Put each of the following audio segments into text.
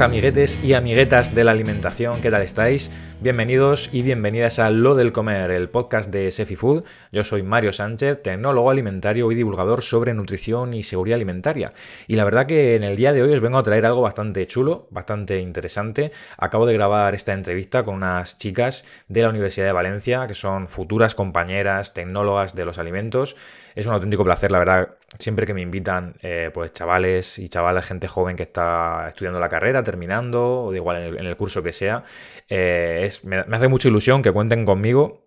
amiguetes y amiguetas de la alimentación, ¿qué tal estáis? Bienvenidos y bienvenidas a Lo del Comer, el podcast de Sefi Food. Yo soy Mario Sánchez, tecnólogo alimentario y divulgador sobre nutrición y seguridad alimentaria. Y la verdad que en el día de hoy os vengo a traer algo bastante chulo, bastante interesante. Acabo de grabar esta entrevista con unas chicas de la Universidad de Valencia, que son futuras compañeras tecnólogas de los alimentos. Es un auténtico placer, la verdad, siempre que me invitan, eh, pues chavales y chavales, gente joven que está estudiando la carrera, terminando, o de igual en el, curso que sea, eh, es, me, hace mucha ilusión que cuenten conmigo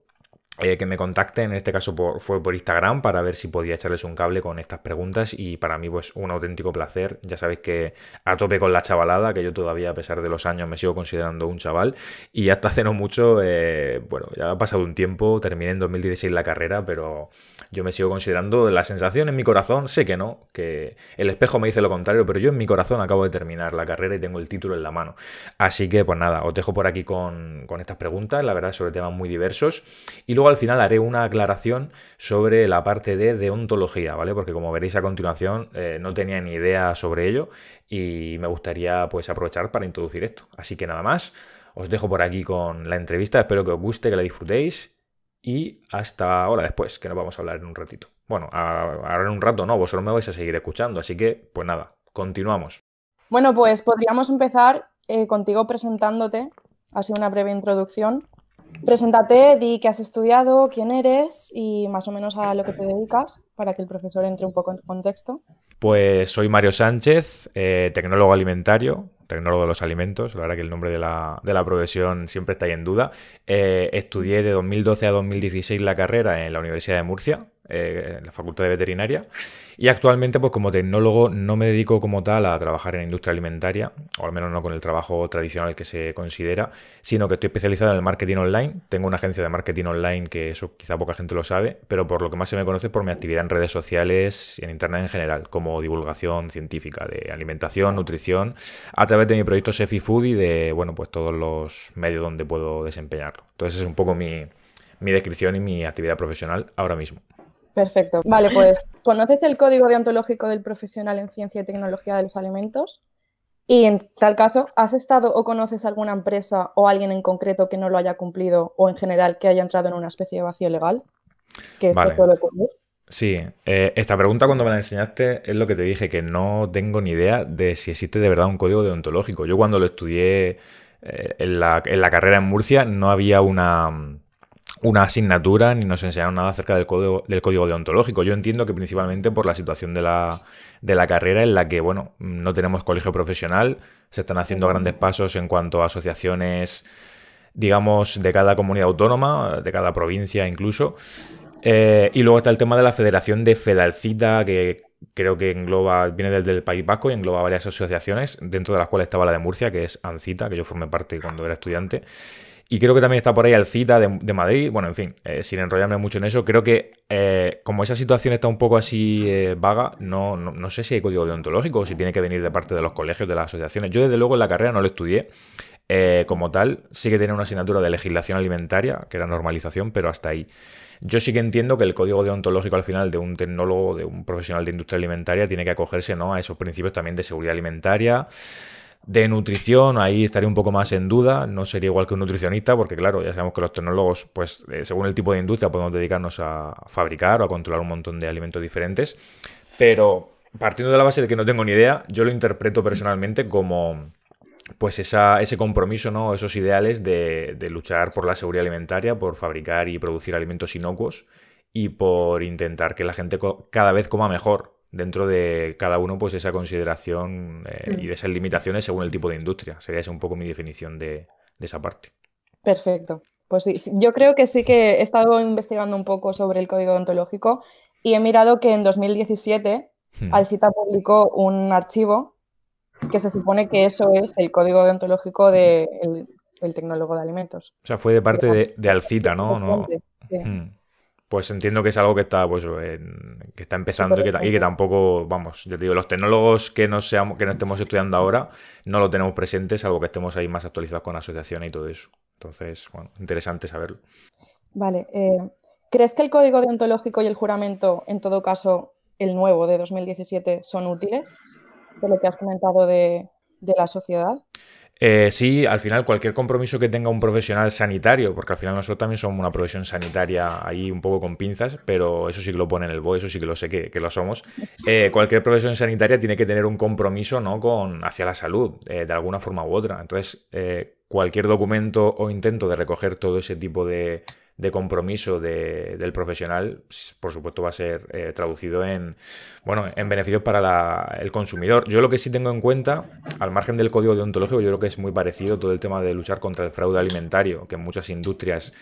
eh, que me contacten, en este caso fue por Instagram, para ver si podía echarles un cable con estas preguntas y para mí pues un auténtico placer. Ya sabéis que a tope con la chavalada, que yo todavía a pesar de los años me sigo considerando un chaval y hasta hace no mucho, eh, bueno, ya ha pasado un tiempo, terminé en 2016 la carrera, pero yo me sigo considerando la sensación en mi corazón, sé que no, que el espejo me dice lo contrario, pero yo en mi corazón acabo de terminar la carrera y tengo el título en la mano. Así que pues nada, os dejo por aquí con, con estas preguntas, la verdad sobre temas muy diversos y luego al final haré una aclaración sobre la parte de deontología, ¿vale? Porque como veréis a continuación eh, no tenía ni idea sobre ello y me gustaría pues aprovechar para introducir esto. Así que nada más, os dejo por aquí con la entrevista, espero que os guste, que la disfrutéis y hasta ahora después, que nos vamos a hablar en un ratito. Bueno, ahora en un rato no, vosotros me vais a seguir escuchando, así que pues nada, continuamos. Bueno, pues podríamos empezar eh, contigo presentándote, así una breve introducción. Preséntate, di qué has estudiado, quién eres y más o menos a lo que te dedicas para que el profesor entre un poco en tu contexto. Pues soy Mario Sánchez, eh, tecnólogo alimentario, tecnólogo de los alimentos, la verdad que el nombre de la, de la profesión siempre está ahí en duda. Eh, estudié de 2012 a 2016 la carrera en la Universidad de Murcia, eh, en la Facultad de Veterinaria. Y actualmente, pues como tecnólogo, no me dedico como tal a trabajar en industria alimentaria, o al menos no con el trabajo tradicional que se considera, sino que estoy especializado en el marketing online. Tengo una agencia de marketing online que eso quizá poca gente lo sabe, pero por lo que más se me conoce por mi actividad en redes sociales y en Internet en general, como divulgación científica de alimentación, nutrición, a través de mi proyecto Sefi Food y de, bueno, pues todos los medios donde puedo desempeñarlo. Entonces es un poco mi descripción y mi actividad profesional ahora mismo. Perfecto. Vale, pues conoces el código deontológico del profesional en ciencia y tecnología de los alimentos y en tal caso, ¿has estado o conoces alguna empresa o alguien en concreto que no lo haya cumplido o en general que haya entrado en una especie de vacío legal? Que esto vale. Sí, eh, esta pregunta cuando me la enseñaste es lo que te dije, que no tengo ni idea de si existe de verdad un código deontológico. Yo cuando lo estudié eh, en la carrera en Murcia no había una una asignatura ni nos enseñaron nada acerca del código, del código deontológico. Yo entiendo que principalmente por la situación de la, carrera en la que, bueno, no tenemos colegio profesional, se están haciendo grandes pasos en cuanto a asociaciones, digamos, de cada comunidad autónoma, de cada provincia incluso. Eh, y luego está el tema de la Federación de Fedalcita, que creo que engloba, viene del, del País Vasco y engloba varias asociaciones, dentro de las cuales estaba la de Murcia, que es ANCITA, que yo formé parte cuando era estudiante. Y creo que también está por ahí el CITA de Madrid. Bueno, en fin, eh, sin enrollarme mucho en eso, creo que eh, como esa situación está un poco así eh, vaga, no, sé si hay código deontológico o si tiene que venir de parte de los colegios, de las asociaciones. Yo desde luego en la carrera no lo estudié. como tal, sí que tenía una asignatura de legislación alimentaria, que era normalización, pero hasta ahí. Yo sí que entiendo que el código deontológico al final de un tecnólogo, de un profesional de industria alimentaria, tiene que acogerse ¿no? a esos principios también de seguridad alimentaria, de nutrición, ahí estaría un poco más en duda, no sería igual que un nutricionista, porque claro, ya sabemos que los tecnólogos, pues eh, según el tipo de industria, podemos dedicarnos a fabricar o a controlar un montón de alimentos diferentes, pero partiendo de la base de que no tengo ni idea, yo lo interpreto personalmente como pues ese compromiso, ¿no? esos ideales de luchar por la seguridad alimentaria, por fabricar y producir alimentos inocuos y por intentar que la gente cada vez coma mejor, dentro de cada uno pues esa consideración eh, y mm. de esas limitaciones según el tipo de industria. Sería esa un poco mi definición de, esa parte. Perfecto. Pues sí, yo creo que sí que he estado investigando un poco sobre el código deontológico y he mirado que en 2017 hmm. Alcita publicó un archivo que se supone que eso es el código deontológico del hmm. tecnólogo de alimentos. O sea, fue de parte ah. de, Alcita, ¿no? pues entiendo que es algo que está, pues, que está empezando y que, tampoco, vamos, ya digo, los tecnólogos que no, seamos, que no estemos estudiando ahora no lo tenemos presente, salvo que estemos ahí más actualizados con la asociación y todo eso. Entonces, bueno, interesante saberlo. Vale. Eh, ¿Crees que el código deontológico y el juramento, en todo caso, el nuevo de 2017, son útiles? De lo que has comentado de, de la sociedad. Eh, sí, al final cualquier compromiso que tenga un profesional sanitario, porque al final nosotros también somos una profesión sanitaria ahí un poco con pinzas, pero eso sí que lo pone en el BOE, eso sí que lo sé que, lo somos. Eh, cualquier profesión sanitaria tiene que tener un compromiso ¿no? con, hacia la salud, eh, de alguna forma u otra. Entonces, cualquier documento o intento de recoger todo ese tipo de, de compromiso de, del profesional, pues, por supuesto, va a ser eh, traducido en, bueno, en beneficios para el consumidor. Yo lo que sí tengo en cuenta, al margen del código deontológico, yo creo que es muy parecido todo el tema de luchar contra el fraude alimentario, que en muchas industrias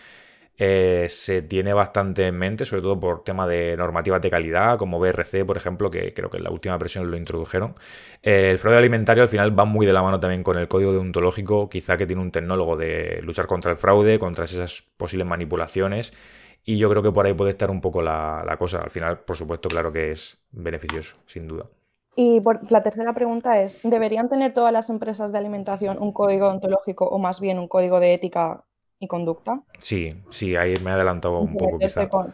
eh, se tiene bastante en mente, sobre todo por tema de normativas de calidad, como BRC, por ejemplo, que creo que en la última versión lo introdujeron. Eh, el fraude alimentario al final va muy de la mano también con el código deontológico, quizá que tiene un tecnólogo de luchar contra el fraude, contra esas posibles manipulaciones, y yo creo que por ahí puede estar un poco la, cosa. Al final, por supuesto, claro que es beneficioso, sin duda. Y la tercera pregunta es, ¿deberían tener todas las empresas de alimentación un código ontológico o más bien un código de ética y conducta. Sí, sí, ahí me he adelantado un poco.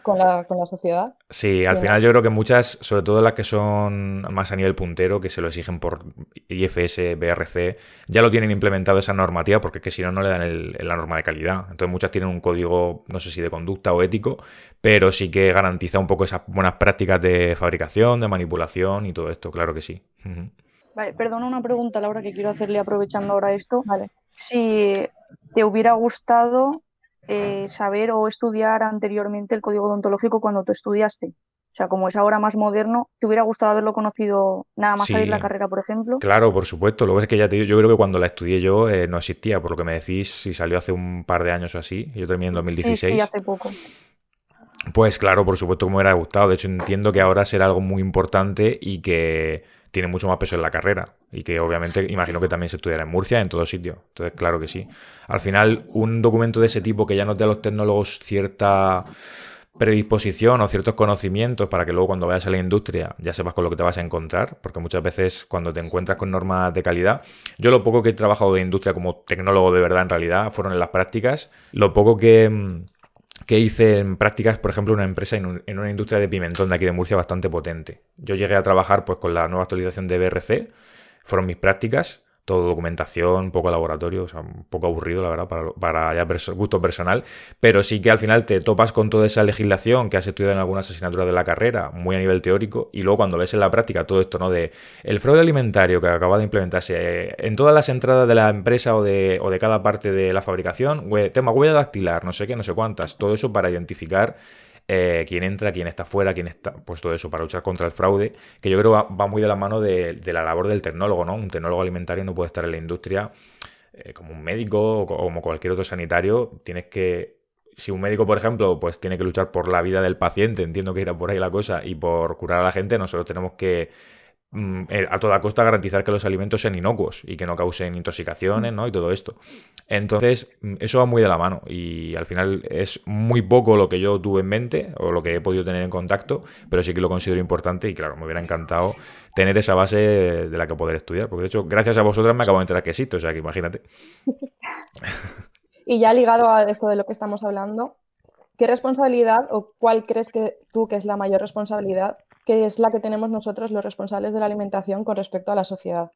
Con, la, sociedad. Sí, al final yo creo que muchas, sobre todo las que son más a nivel puntero, que se lo exigen por IFS, BRC, ya lo tienen implementado esa normativa porque es que si no, no le dan la norma de calidad. Entonces muchas tienen un código, no sé si de conducta o ético, pero sí que garantiza un poco esas buenas prácticas de fabricación, de manipulación y todo esto, claro que sí. Vale, perdona una pregunta, Laura, que quiero hacerle aprovechando ahora esto. Vale si te hubiera gustado eh, saber o estudiar anteriormente el código odontológico cuando tú estudiaste. O sea, como es ahora más moderno, ¿te hubiera gustado haberlo conocido nada más sí, salir la carrera, por ejemplo? Claro, por supuesto. Lo que es que ya yo creo que cuando la estudié yo eh, no existía, por lo que me decís, si salió hace un par de años o así, yo terminé en 2016. Sí, sí, hace poco. Pues claro, por supuesto que me hubiera gustado. De hecho, entiendo que ahora será algo muy importante y que tiene mucho más peso en la carrera y que obviamente imagino que también se estudiará en Murcia, en todo sitio. Entonces, claro que sí. Al final, un documento de ese tipo que ya nos dé a los tecnólogos cierta predisposición o ciertos conocimientos para que luego cuando vayas a la industria ya sepas con lo que te vas a encontrar, porque muchas veces cuando te encuentras con normas de calidad, yo lo poco que he trabajado de industria como tecnólogo de verdad en realidad fueron en las prácticas, lo poco que mm, que hice en prácticas, por ejemplo, en una empresa en, una industria de pimentón de aquí de Murcia bastante potente. Yo llegué a trabajar pues, con la nueva actualización de BRC, fueron mis prácticas, todo documentación, poco laboratorio, o sea, un poco aburrido, la verdad, para, para ya gusto personal, pero sí que al final te topas con toda esa legislación que has estudiado en algunas asignaturas de la carrera, muy a nivel teórico, y luego cuando ves en la práctica todo esto, ¿no? De el fraude alimentario que acaba de implementarse eh, en todas las entradas de la empresa o de, o de cada parte de la fabricación, tema huella dactilar, no sé qué, no sé cuántas, todo eso para identificar eh, quién entra, quién está fuera, quién está, pues todo eso, para luchar contra el fraude, que yo creo va, muy de la mano de, la labor del tecnólogo, ¿no? Un tecnólogo alimentario no puede estar en la industria eh, como un médico o como cualquier otro sanitario, tienes que... Si un médico, por ejemplo, pues tiene que luchar por la vida del paciente, entiendo que irá por ahí la cosa, y por curar a la gente, nosotros tenemos que Mm, eh, a toda costa garantizar que los alimentos sean inocuos y que no causen intoxicaciones, ¿no? Y todo esto. Entonces, mm, eso va muy de la mano y al final es muy poco lo que yo tuve en mente o lo que he podido tener en contacto, pero sí que lo considero importante y claro, me hubiera encantado tener esa base de la que poder estudiar, porque de hecho, gracias a vosotras me acabo de enterar que existe, o sea que imagínate. y ya ligado a esto de lo que estamos hablando, ¿Qué responsabilidad o cuál crees que tú que es la mayor responsabilidad que es la que tenemos nosotros los responsables de la alimentación con respecto a la sociedad?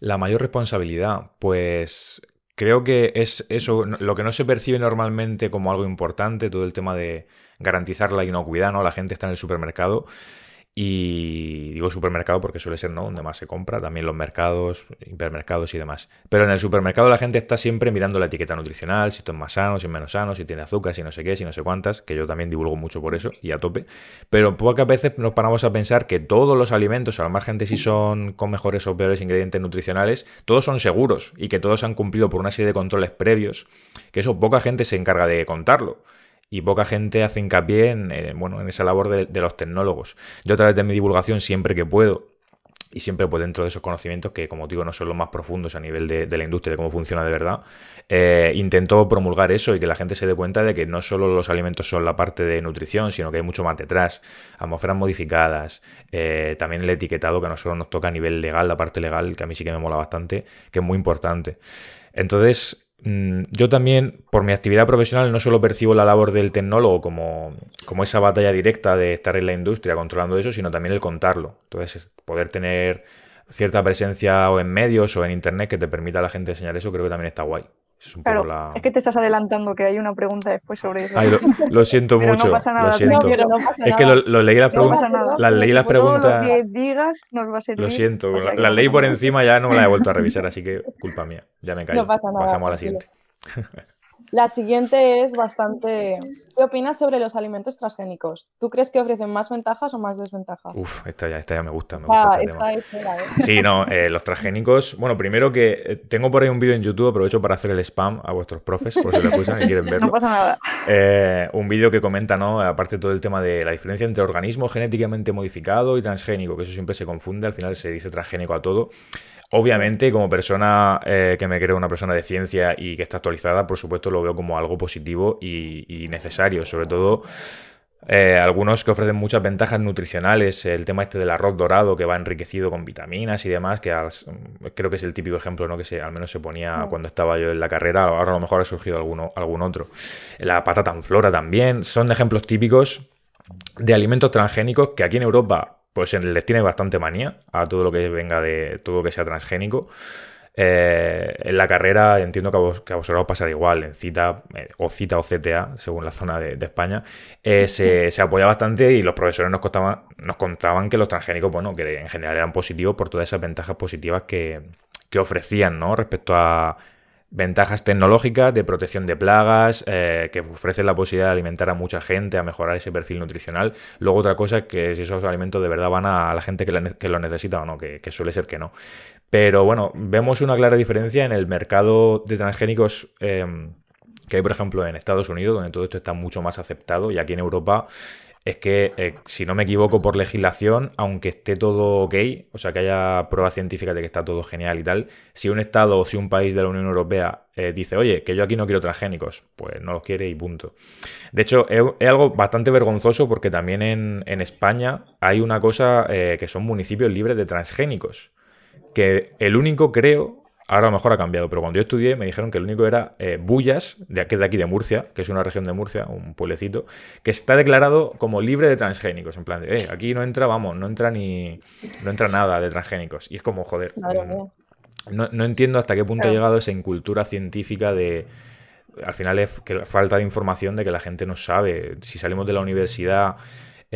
La mayor responsabilidad, pues creo que es eso, lo que no se percibe normalmente como algo importante, todo el tema de garantizar la inocuidad, ¿no? La gente está en el supermercado y digo supermercado porque suele ser ¿no? donde más se compra, también los mercados, hipermercados y demás. Pero en el supermercado la gente está siempre mirando la etiqueta nutricional, si esto es más sano, si es menos sano, si tiene azúcar, si no sé qué, si no sé cuántas, que yo también divulgo mucho por eso y a tope. Pero pocas veces nos paramos a pensar que todos los alimentos, al margen de si son con mejores o peores ingredientes nutricionales, todos son seguros y que todos han cumplido por una serie de controles previos, que eso poca gente se encarga de contarlo y poca gente hace hincapié en, bueno, en esa labor de, los tecnólogos. Yo a través de mi divulgación siempre que puedo y siempre pues dentro de esos conocimientos que como digo no son los más profundos a nivel de, la industria de cómo funciona de verdad eh, intento promulgar eso y que la gente se dé cuenta de que no solo los alimentos son la parte de nutrición sino que hay mucho más detrás atmósferas modificadas eh, también el etiquetado que a nosotros nos toca a nivel legal la parte legal que a mí sí que me mola bastante que es muy importante entonces Mm, yo también, por mi actividad profesional, no solo percibo la labor del tecnólogo como, como, esa batalla directa de estar en la industria controlando eso, sino también el contarlo. Entonces, poder tener cierta presencia o en medios o en internet que te permita a la gente enseñar eso, creo que también está guay. Es, es que te estás adelantando que hay una pregunta después sobre eso. lo, siento mucho. es que lo, leí las preguntas. las leí las preguntas. Lo siento, la, ley por encima ya no me la he vuelto a revisar, así que culpa mía. Ya me callo. Pasamos a la siguiente. La siguiente es bastante. ¿Qué opinas sobre los alimentos transgénicos? ¿Tú crees que ofrecen más ventajas o más desventajas? Uf, esta ya, esta ya me gusta. Ah, este ¿eh? Sí, no, eh, los transgénicos. Bueno, primero que eh, tengo por ahí un vídeo en YouTube, aprovecho para hacer el spam a vuestros profes, por si lo acusan que quieren verlo. No pasa nada. un vídeo que comenta, ¿no? Aparte todo el tema de la diferencia entre organismo genéticamente modificado y transgénico, que eso siempre se confunde, al final se dice transgénico a todo. Obviamente, como persona eh, que me creo una persona de ciencia y que está actualizada, por supuesto lo veo como algo positivo y, necesario, sobre todo eh, algunos que ofrecen muchas ventajas nutricionales, el tema este del arroz dorado que va enriquecido con vitaminas y demás, que creo que es el típico ejemplo ¿no? que se, al menos se ponía mm. cuando estaba yo en la carrera, ahora a lo mejor ha surgido alguno, algún otro. La patata en flora también, son ejemplos típicos de alimentos transgénicos que aquí en Europa pues les tiene bastante manía a todo lo que venga de todo lo que sea transgénico. Eh, en la carrera entiendo que a, vos, que a vosotros os igual, en cita eh, o cita o CTA, según la zona de, España, eh, se, apoya bastante y los profesores nos, contaban, nos contaban que los transgénicos, bueno, que en general eran positivos por todas esas ventajas positivas que, que ofrecían, ¿no? Respecto a Ventajas tecnológicas de protección de plagas, eh, que ofrecen la posibilidad de alimentar a mucha gente, a mejorar ese perfil nutricional. Luego otra cosa es que si esos alimentos de verdad van a la gente que, lo necesita o no, que, suele ser que no. Pero bueno, vemos una clara diferencia en el mercado de transgénicos. Eh, que hay, por ejemplo, en Estados Unidos, donde todo esto está mucho más aceptado, y aquí en Europa es que, eh, si no me equivoco, por legislación, aunque esté todo ok, o sea, que haya pruebas científicas de que está todo genial y tal, si un Estado o si un país de la Unión Europea eh, dice, oye, que yo aquí no quiero transgénicos, pues no los quiere y punto. De hecho, es, algo bastante vergonzoso porque también en, España hay una cosa eh, que son municipios libres de transgénicos, que el único, creo, Ahora a lo mejor ha cambiado, pero cuando yo estudié me dijeron que el único era eh, Bullas, de es de aquí de Murcia, que es una región de Murcia, un pueblecito, que está declarado como libre de transgénicos. En plan, de, eh, aquí no entra, vamos, no entra ni. No entra nada de transgénicos. Y es como, joder. Mm, no, entiendo hasta qué punto ha llegado esa incultura científica de. Al final es que falta de información de que la gente no sabe. Si salimos de la universidad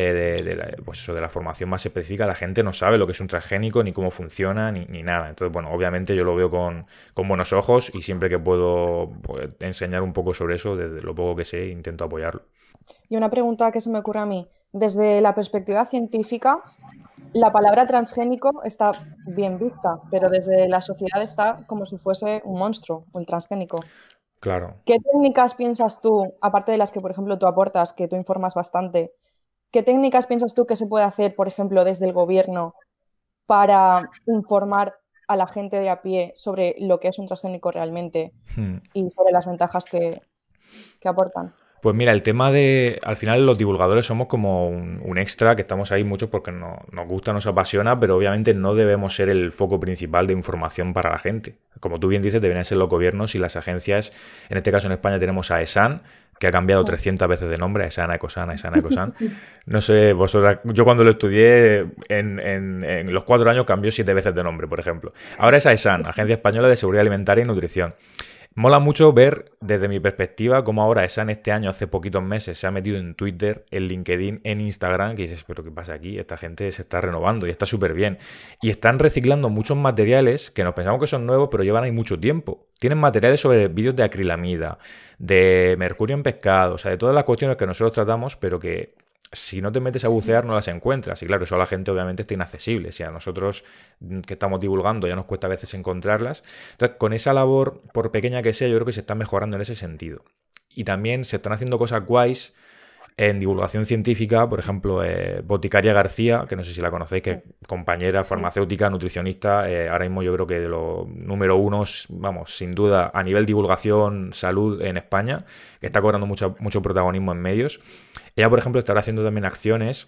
eh, pues de, la, formación más específica, la gente no sabe lo que es un transgénico, ni cómo funciona, ni, nada. Entonces, bueno, obviamente yo lo veo con, buenos ojos y siempre que puedo pues, enseñar un poco sobre eso, desde lo poco que sé, intento apoyarlo. Y una pregunta que se me ocurre a mí. Desde la perspectiva científica, la palabra transgénico está bien vista, pero desde la sociedad está como si fuese un monstruo, un transgénico. Claro. ¿Qué técnicas piensas tú, aparte de las que, por ejemplo, tú aportas, que tú informas bastante, ¿Qué técnicas piensas tú que se puede hacer, por ejemplo, desde el gobierno para informar a la gente de a pie sobre lo que es un transgénico realmente hmm. y sobre las ventajas que, aportan? Pues mira, el tema de. Al final, los divulgadores somos como un, extra que estamos ahí muchos porque nos gusta, nos apasiona, pero obviamente no debemos ser el foco principal de información para la gente. Como tú bien dices, deberían ser los gobiernos y las agencias. En este caso, en España tenemos a ESAN, que ha cambiado 300 veces de nombre, es Ana Ecosan, es Ana Ecosan. No sé, vosotras, yo cuando lo estudié en, los cuatro años cambió siete veces de nombre, por ejemplo. Ahora es AESAN, Agencia Española de Seguridad Alimentaria y Nutrición. Mola mucho ver desde mi perspectiva cómo ahora en este año, hace poquitos meses, se ha metido en Twitter, en LinkedIn, en Instagram, que dices, pero ¿qué pasa aquí? Esta gente se está renovando y está súper bien. Y están reciclando muchos materiales que nos pensamos que son nuevos, pero llevan ahí mucho tiempo. Tienen materiales sobre vídeos de acrilamida, de mercurio en pescado, o sea, de todas las cuestiones que nosotros tratamos, pero que si no te metes a bucear no las encuentras. Y claro, eso a la gente obviamente está inaccesible. Si a nosotros mm, que estamos divulgando ya nos cuesta a veces encontrarlas. Entonces, con esa labor, por pequeña que sea, yo creo que se está mejorando en ese sentido. Y también se están haciendo cosas guays en divulgación científica, por ejemplo, eh, Boticaria García, que no sé si la conocéis, que es compañera farmacéutica, nutricionista, eh, ahora mismo yo creo que de los número uno, vamos, sin duda, a nivel divulgación, salud en España, que está cobrando mucho, mucho protagonismo en medios. Ella, por ejemplo, estará haciendo también acciones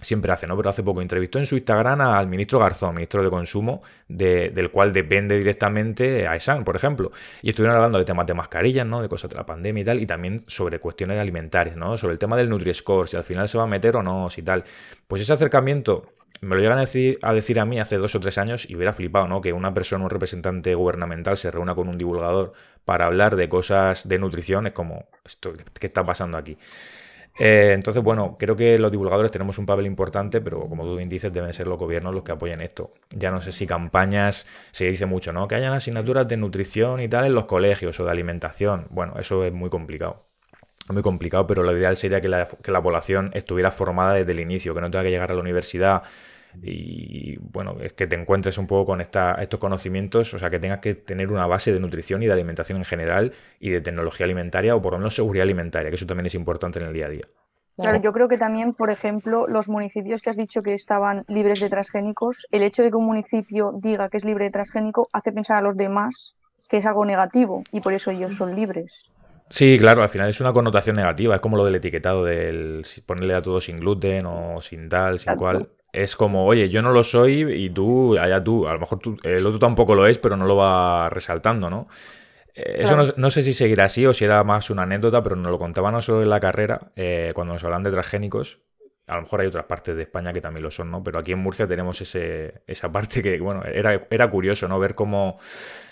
siempre hace, ¿no? Pero hace poco entrevistó en su Instagram al ministro Garzón, ministro de Consumo, del cual depende directamente AESAN, por ejemplo. Y estuvieron hablando de temas de mascarillas, ¿no? De cosas de la pandemia y tal, y también sobre cuestiones alimentarias, ¿no? Sobre el tema del Nutri-Score, si al final se va a meter o no, si tal. Pues ese acercamiento me lo llegan a decir, a decir a mí hace dos o tres años y hubiera flipado, ¿no? Que una persona, un representante gubernamental se reúna con un divulgador para hablar de cosas de nutrición, es como, esto, ¿qué está pasando aquí? Eh, entonces, bueno, creo que los divulgadores tenemos un papel importante, pero como tú dices, deben ser los gobiernos los que apoyen esto. Ya no sé si campañas, se dice mucho, ¿no? Que hayan asignaturas de nutrición y tal en los colegios o de alimentación. Bueno, eso es muy complicado muy complicado, pero lo ideal sería que la, población estuviera formada desde el inicio, que no tenga que llegar a la universidad y bueno, es que te encuentres un poco con estos conocimientos, o sea, que tengas que tener una base de nutrición y de alimentación en general y de tecnología alimentaria o por lo menos seguridad alimentaria, que eso también es importante en el día a día. Claro, yo creo que también, por ejemplo, los municipios que has dicho que estaban libres de transgénicos, el hecho de que un municipio diga que es libre de transgénico hace pensar a los demás que es algo negativo y por eso ellos son libres. Sí, claro, al final es una connotación negativa, es como lo del etiquetado del ponerle a todo sin gluten o sin tal, sin cual. Es como, oye, yo no lo soy y tú, allá tú, a lo mejor tú, el otro tampoco lo es, pero no lo va resaltando, ¿no? Eh, eso no, sé si seguirá así o si era más una anécdota, pero nos lo contaban no solo en la carrera, eh, cuando nos hablan de transgénicos. A lo mejor hay otras partes de España que también lo son, ¿no? Pero aquí en Murcia tenemos ese, esa parte que, bueno, era, era curioso, ¿no? Ver cómo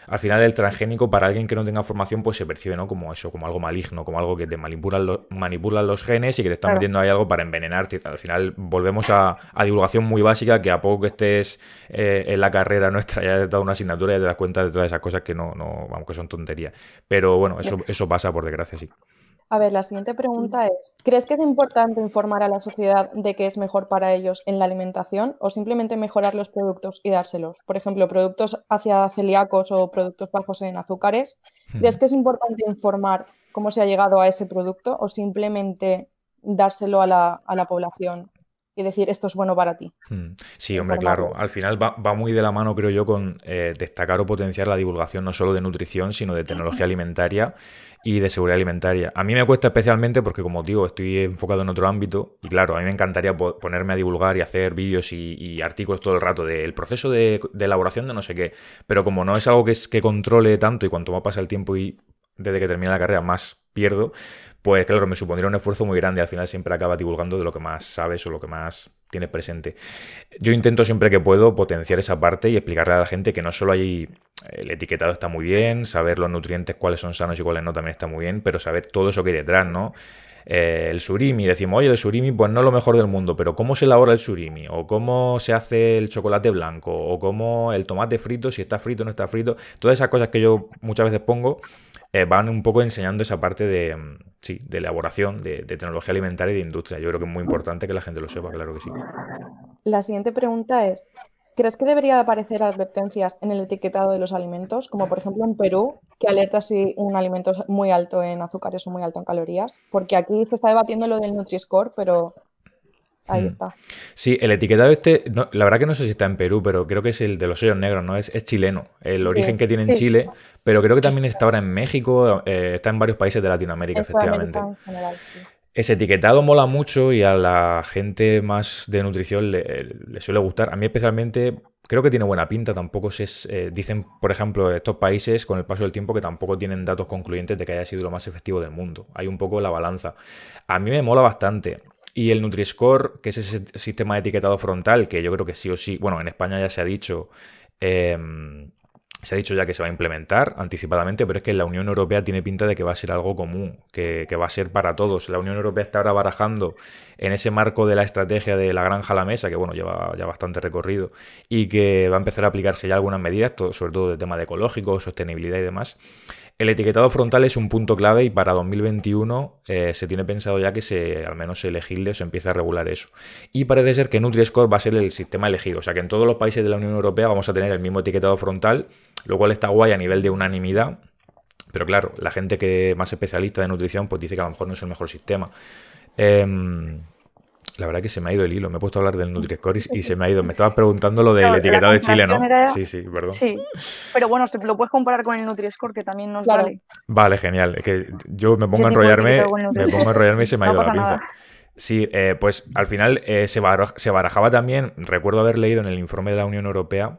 al final el transgénico para alguien que no tenga formación pues se percibe ¿no? como eso, como algo maligno, como algo que te manipulan, manipulan los genes y que te están metiendo ahí algo para envenenarte Al final volvemos a, a divulgación muy básica que a poco que estés eh, en la carrera nuestra ya has dado una asignatura y te das cuenta de todas esas cosas que no, no vamos, que son tonterías. Pero bueno, eso, eso pasa por desgracia, sí. A ver, la siguiente pregunta es, ¿crees que es importante informar a la sociedad de qué es mejor para ellos en la alimentación o simplemente mejorar los productos y dárselos? Por ejemplo, productos hacia celíacos o productos bajos en azúcares. Hmm. ¿Crees que es importante informar cómo se ha llegado a ese producto o simplemente dárselo a la, a la población y decir esto es bueno para ti. Hmm. Sí, hombre, claro. Al final va, muy de la mano, creo yo, con eh, destacar o potenciar la divulgación no solo de nutrición, sino de tecnología alimentaria y de seguridad alimentaria. A mí me cuesta especialmente porque, como digo, estoy enfocado en otro ámbito y, claro, a mí me encantaría ponerme a divulgar y hacer vídeos y, artículos todo el rato del proceso de, elaboración de no sé qué, pero como no es algo que, que controle tanto y cuanto más pasa el tiempo y desde que termina la carrera más pierdo, pues claro, me supondría un esfuerzo muy grande. Al final siempre acaba divulgando de lo que más sabes o lo que más tienes presente. Yo intento siempre que puedo potenciar esa parte y explicarle a la gente que no solo hay el etiquetado está muy bien, saber los nutrientes cuáles son sanos y cuáles no también está muy bien, pero saber todo eso que hay detrás, ¿no? Eh, el surimi, decimos, oye, el surimi, pues no es lo mejor del mundo, pero ¿cómo se elabora el surimi? ¿O cómo se hace el chocolate blanco? ¿O cómo el tomate frito, si está frito o no está frito? Todas esas cosas que yo muchas veces pongo eh, van un poco enseñando esa parte de, mm, sí, de elaboración, de, tecnología alimentaria y de industria. Yo creo que es muy importante que la gente lo sepa, claro que sí. La siguiente pregunta es, ¿crees que debería aparecer advertencias en el etiquetado de los alimentos? Como por ejemplo en Perú, que alerta si un alimento es muy alto en azúcares o muy alto en calorías. Porque aquí se está debatiendo lo del Nutri-Score, pero Ahí mm. está. Sí, el etiquetado este, la verdad que no sé si está en Perú, pero creo que es el de los sellos negros, ¿no? Es, chileno, el origen que tiene en Chile, pero creo que también está ahora en México, eh, está en varios países de Latinoamérica, efectivamente. En Ese etiquetado mola mucho y a la gente más de nutrición le, suele gustar. A mí especialmente creo que tiene buena pinta, tampoco se eh, dicen, por ejemplo, estos países con el paso del tiempo que tampoco tienen datos concluyentes de que haya sido lo más efectivo del mundo. Hay un poco la balanza. A mí me mola bastante. Y el nutri que es ese sistema de etiquetado frontal, que yo creo que sí o sí, bueno, en España ya se ha dicho, em, se ha dicho ya que se va a implementar anticipadamente, pero es que la Unión Europea tiene pinta de que va a ser algo común, que, va a ser para todos. La Unión Europea está ahora barajando en ese marco de la estrategia de la granja a la mesa, que bueno, lleva ya bastante recorrido, y que va a empezar a aplicarse ya algunas medidas, sobre todo de tema de ecológico, sostenibilidad y demás. El etiquetado frontal es un punto clave y para 2021 eh, se tiene pensado ya que se, al menos se o se empiece a regular eso. Y parece ser que NutriScore va a ser el sistema elegido, o sea que en todos los países de la Unión Europea vamos a tener el mismo etiquetado frontal, lo cual está guay a nivel de unanimidad, pero claro, la gente que más especialista de nutrición pues dice que a lo mejor no es el mejor sistema. Em, la verdad que se me ha ido el hilo. Me he puesto a hablar del Nutri-Score y, se me ha ido. Me estabas preguntando lo del etiquetado de Chile, ¿no? Sí, sí, perdón. Sí. Pero bueno, lo puedes comparar con el Nutri-Score, que también nos vale. Vale, genial. Es que yo me pongo a enrollarme, me pongo enrollarme y se me ha ido la pinza. Sí, eh, pues al final eh, se barajaba también, recuerdo haber leído en el informe de la Unión Europea,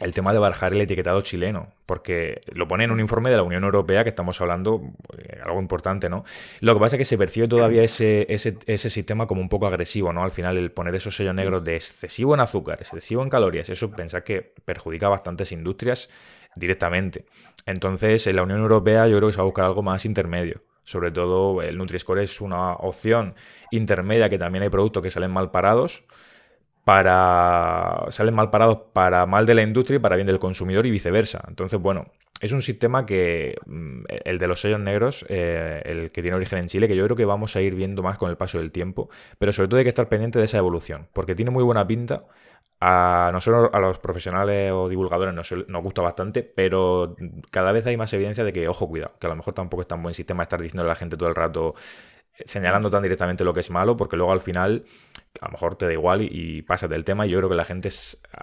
el tema de barajar el etiquetado chileno, porque lo pone en un informe de la Unión Europea que estamos hablando, eh, algo importante, ¿no? Lo que pasa es que se percibe todavía ese, ese, sistema como un poco agresivo, ¿no? Al final, el poner esos sellos negros de excesivo en azúcar, excesivo en calorías, eso pensar que perjudica a bastantes industrias directamente. Entonces, en la Unión Europea yo creo que se va a buscar algo más intermedio. Sobre todo, el Nutri-Score es una opción intermedia que también hay productos que salen mal parados para salen mal parados para mal de la industria y para bien del consumidor y viceversa. Entonces, bueno, es un sistema que mm, el de los sellos negros, eh, el que tiene origen en Chile, que yo creo que vamos a ir viendo más con el paso del tiempo, pero sobre todo hay que estar pendiente de esa evolución, porque tiene muy buena pinta. A nosotros, a los profesionales o divulgadores, nos, nos gusta bastante, pero cada vez hay más evidencia de que, ojo, cuidado, que a lo mejor tampoco es tan buen sistema estar diciendo a la gente todo el rato eh, señalando tan directamente lo que es malo, porque luego al final a lo mejor te da igual y, pasa el del tema. Yo creo que la gente,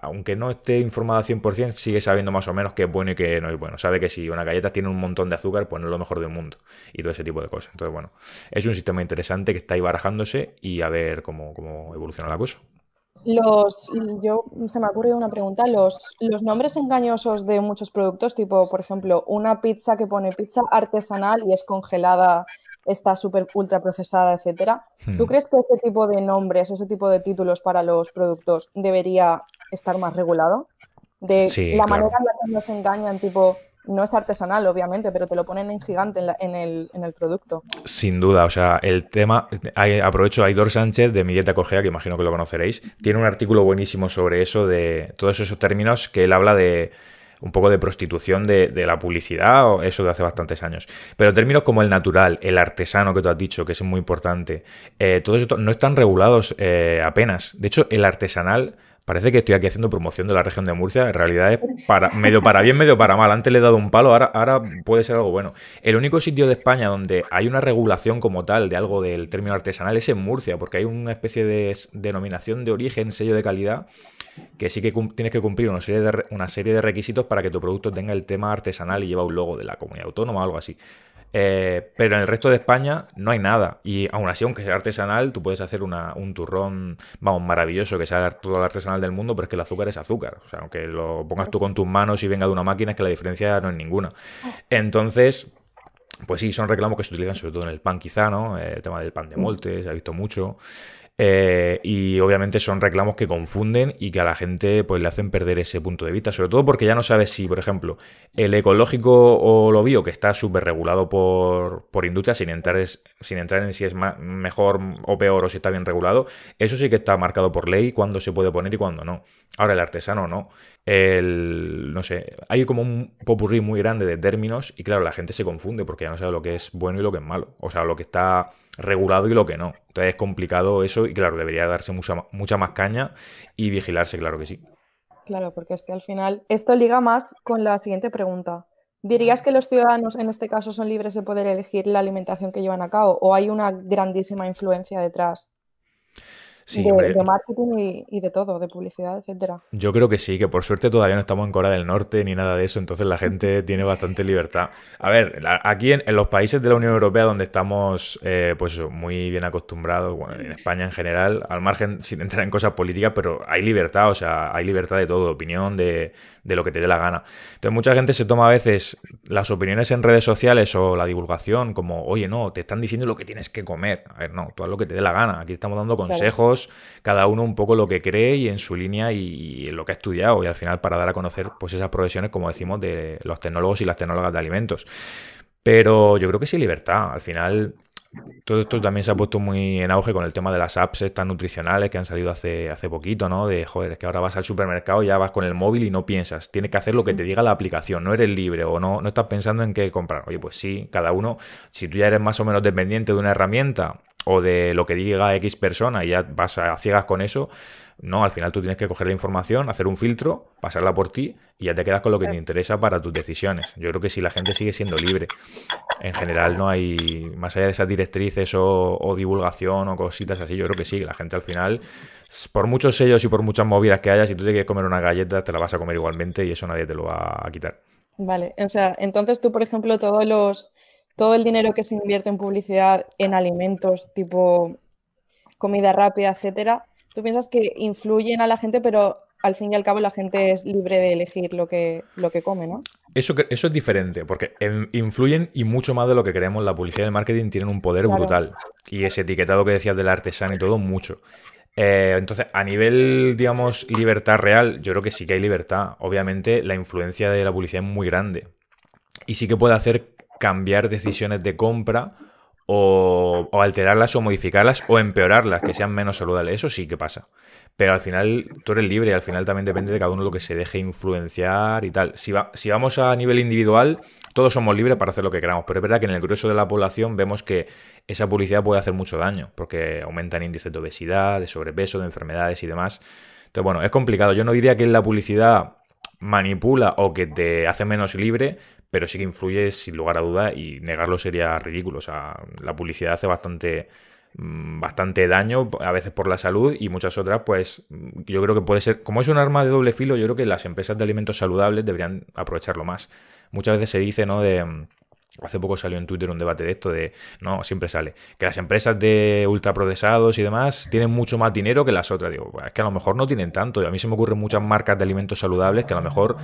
aunque no esté informada 100%, sigue sabiendo más o menos qué es bueno y qué no es bueno. Sabe que si una galleta tiene un montón de azúcar, pues no es lo mejor del mundo. Y todo ese tipo de cosas. Entonces, bueno, es un sistema interesante que está ahí barajándose y a ver cómo, evoluciona la cosa. Los, yo se me ha ocurrido una pregunta. Los, los nombres engañosos de muchos productos, tipo, por ejemplo, una pizza que pone pizza artesanal y es congelada está súper ultra procesada, etcétera. ¿Tú hmm. crees que ese tipo de nombres, ese tipo de títulos para los productos debería estar más regulado? De la manera en la que nos engañan, tipo, no es artesanal, obviamente, pero te lo ponen en gigante en, el, producto. Sin duda, o sea, el tema, hay, aprovecho, Aidor Sánchez de Mi Dieta Cogea, que imagino que lo conoceréis, tiene un artículo buenísimo sobre eso, de todos esos términos que él habla de un poco de prostitución de, la publicidad, o eso de hace bastantes años. Pero términos como el natural, el artesano que tú has dicho, que es muy importante, eh, todo todos no están regulados eh, apenas. De hecho, el artesanal... Parece que estoy aquí haciendo promoción de la región de Murcia. En realidad es para, medio para bien, medio para mal. Antes le he dado un palo, ahora, ahora puede ser algo bueno. El único sitio de España donde hay una regulación como tal de algo del término artesanal es en Murcia, porque hay una especie de denominación de origen, sello de calidad, que sí que tienes que cumplir una serie, de requisitos para que tu producto tenga el tema artesanal y lleva un logo de la comunidad autónoma o algo así. Eh, pero en el resto de España no hay nada. Y aún así, aunque sea artesanal, tú puedes hacer un turrón, vamos, maravilloso, que sea todo el artesanal del mundo, pero es que el azúcar es azúcar. O sea, aunque lo pongas tú con tus manos y venga de una máquina, es que la diferencia no es ninguna. Entonces, pues sí, son reclamos que se utilizan sobre todo en el pan, quizá, ¿no? Eh, el tema del pan de molte se ha visto mucho. Eh, y obviamente son reclamos que confunden y que a la gente pues, le hacen perder ese punto de vista, sobre todo porque ya no sabes si, por ejemplo, el ecológico o lo bio, que está súper regulado por, industria, sin entrar, sin entrar en si es mejor o peor o si está bien regulado, eso sí que está marcado por ley cuándo se puede poner y cuándo no. Ahora el artesano no. El, no sé, hay como un popurrí muy grande de términos y claro, la gente se confunde porque ya no sabe lo que es bueno y lo que es malo, o sea, lo que está regulado y lo que no. Entonces es complicado eso y claro, debería darse mucha, mucha más caña y vigilarse, claro que sí. Claro, porque es que al final esto liga más con la siguiente pregunta. ¿Dirías que los ciudadanos en este caso son libres de poder elegir la alimentación que llevan a cabo o hay una grandísima influencia detrás de, marketing y, de todo, de publicidad, etcétera. Yo creo que sí, que por suerte todavía no estamos en Corea del Norte ni nada de eso, entonces la gente tiene bastante libertad. A ver, aquí en, los países de la Unión Europea donde estamos eh, pues muy bien acostumbrados, en España en general, al margen sin entrar en cosas políticas, pero hay libertad, o sea, hay libertad de todo, opinión, de, de lo que te dé la gana. Entonces mucha gente se toma a veces las opiniones en redes sociales o la divulgación como, oye, no, te están diciendo lo que tienes que comer. A ver, no, tú haz lo que te dé la gana, aquí estamos dando consejos cada uno un poco lo que cree y en su línea y, en lo que ha estudiado, y al final para dar a conocer pues esas profesiones, como decimos, de los tecnólogos y las tecnólogas de alimentos. Pero yo creo que sí libertad, al final todo esto también se ha puesto muy en auge con el tema de las apps tan nutricionales que han salido hace, hace poquito, ¿no? De, joder, es que ahora vas al supermercado, ya vas con el móvil y no piensas. Tienes que hacer lo que te diga la aplicación, no eres libre o no, no estás pensando en qué comprar. Oye, pues sí, cada uno, si tú ya eres más o menos dependiente de una herramienta o de lo que diga X persona y ya vas a ciegas con eso, no, al final tú tienes que coger la información, hacer un filtro, pasarla por ti y ya te quedas con lo que te interesa para tus decisiones. Yo creo que si la gente sigue siendo libre, en general no hay, más allá de esas directrices o, divulgación o cositas así, yo creo que sí, la gente al final, por muchos sellos y por muchas movidas que haya, si tú te quieres comer una galleta, te la vas a comer igualmente y eso nadie te lo va a quitar. Vale, o sea, entonces tú, por ejemplo, todos los, todo el dinero que se invierte en publicidad, en alimentos, tipo comida rápida, etcétera, tú piensas que influyen a la gente, pero al fin y al cabo la gente es libre de elegir lo que, lo que come, ¿no? Eso, eso es diferente, porque influyen y mucho más de lo que creemos. La publicidad y el marketing tienen un poder brutal. Y ese etiquetado que decías del artesano y todo, mucho. Eh, entonces, a nivel, digamos, libertad real, yo creo que sí que hay libertad. Obviamente, la influencia de la publicidad es muy grande. Y sí que puede hacer cambiar decisiones de compra o, alterarlas o modificarlas o empeorarlas, que sean menos saludables. Eso sí que pasa. Pero al final tú eres libre, al final también depende de cada uno lo que se deje influenciar y tal. Si, si vamos a nivel individual, todos somos libres para hacer lo que queramos, pero es verdad que en el grueso de la población vemos que esa publicidad puede hacer mucho daño, porque aumentan índices de obesidad, de sobrepeso, de enfermedades y demás. Entonces, bueno, es complicado. Yo no diría que la publicidad manipula o que te hace menos libre, pero sí que influye sin lugar a duda y negarlo sería ridículo. O sea, la publicidad hace bastante mm, bastante daño, a veces por la salud y muchas otras, pues mm, yo creo que puede ser, como es un arma de doble filo, yo creo que las empresas de alimentos saludables deberían aprovecharlo más. Muchas veces se dice, ¿no? De... Mm, hace poco salió en Twitter un debate de esto de, no, siempre sale, que las empresas de ultraprocesados y demás tienen mucho más dinero que las otras. Digo, pues es que a lo mejor no tienen tanto. A mí se me ocurren muchas marcas de alimentos saludables que a lo mejor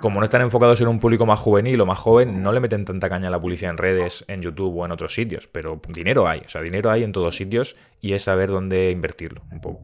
como no están enfocados en un público más juvenil o más joven, no le meten tanta caña a la publicidad en redes, en YouTube o en otros sitios, pero dinero hay, o sea, dinero hay en todos sitios y es saber dónde invertirlo un poco.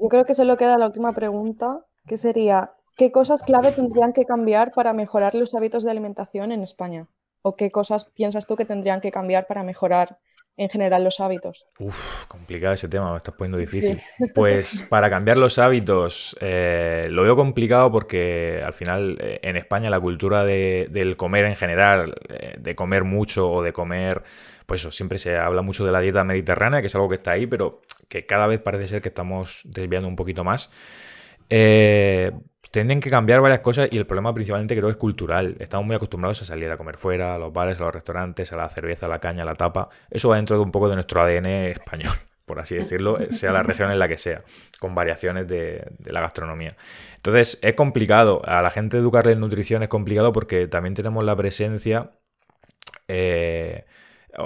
Yo creo que solo queda la última pregunta, que sería, ¿qué cosas clave tendrían que cambiar para mejorar los hábitos de alimentación en España? ¿O qué cosas piensas tú que tendrían que cambiar para mejorar en general los hábitos. Uf, complicado ese tema, me estás poniendo difícil. Pues para cambiar los hábitos, eh, lo veo complicado porque al final eh, en España la cultura del comer en general, eh, de comer mucho o de comer, pues eso, siempre se habla mucho de la dieta mediterránea, que es algo que está ahí, pero que cada vez parece ser que estamos desviando un poquito más. Eh, tienen que cambiar varias cosas y el problema principalmente creo que es cultural. Estamos muy acostumbrados a salir a comer fuera, a los bares, a los restaurantes, a la cerveza, a la caña, a la tapa. Eso va dentro de un poco de nuestro ADN español, por así decirlo, eh, sea la región en la que sea, con variaciones de, la gastronomía. Entonces es complicado. A la gente educarle en nutrición es complicado porque también tenemos la presencia... Eh,